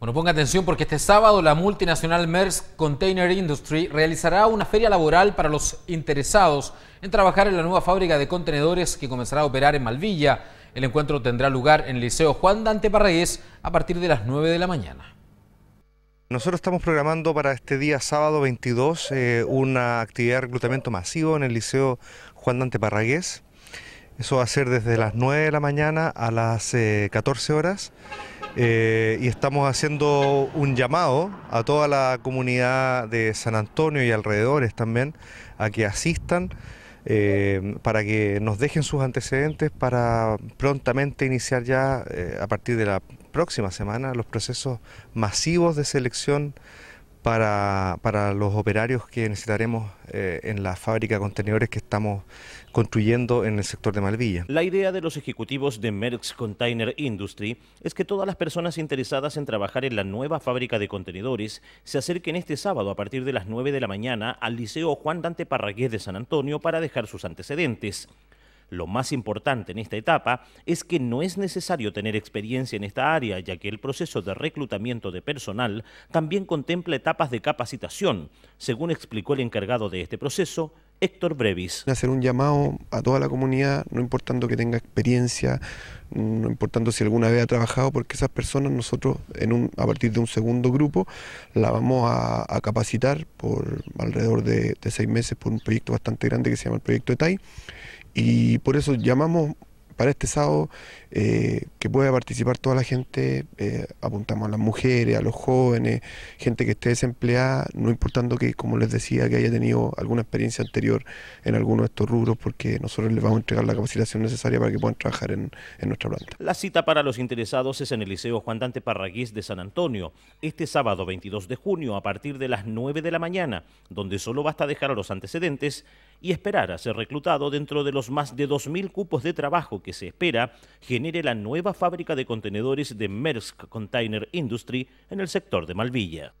Bueno, ponga atención porque este sábado la multinacional MERS Container Industry realizará una feria laboral para los interesados en trabajar en la nueva fábrica de contenedores que comenzará a operar en Malvilla. El encuentro tendrá lugar en el Liceo Juan Dante Parragués a partir de las 9 de la mañana. Nosotros estamos programando para este día sábado 22 eh, una actividad de reclutamiento masivo en el Liceo Juan Dante Parragués. Eso va a ser desde las 9 de la mañana a las 14 eh, horas. Eh, y estamos haciendo un llamado a toda la comunidad de San Antonio y alrededores también a que asistan. Eh, para que nos dejen sus antecedentes para prontamente iniciar ya eh, a partir de la próxima semana los procesos masivos de selección para, los operarios que necesitaremos eh, en la fábrica de contenedores que estamos construyendo en el sector de Malvilla. La idea de los ejecutivos de Merckx Container Industry es que todas las personas interesadas en trabajar en la nueva fábrica de contenedores se acerquen este sábado a partir de las 9 de la mañana al Liceo Juan Dante Parragués de San Antonio para dejar sus antecedentes. Lo más importante en esta etapa es que no es necesario tener experiencia en esta área, ya que el proceso de reclutamiento de personal también contempla etapas de capacitación, según explicó el encargado de este proceso, Héctor Brevis. Hacer un llamado a toda la comunidad, no importando que tenga experiencia, no importando si alguna vez ha trabajado, porque esas personas nosotros en un, a partir de un segundo grupo la vamos a, capacitar por alrededor de, de, seis meses por un proyecto bastante grande que se llama el proyecto ETAI y por eso llamamos para este sábado eh, que pueda participar toda la gente, eh, apuntamos a las mujeres, a los jóvenes, gente que esté desempleada, no importando que, como les decía, que haya tenido alguna experiencia anterior en alguno de estos rubros, porque nosotros les vamos a entregar la capacitación necesaria para que puedan trabajar en, nuestra planta. La cita para los interesados es en el Liceo Juan Dante Parraguís de San Antonio, este sábado 22 de junio a partir de las 9 de la mañana, donde solo basta dejar a los antecedentes y esperar a ser reclutado dentro de los más de 2.000 cupos de trabajo que se espera genere la nueva fábrica de contenedores de Merck Container Industry en el sector de Malvilla.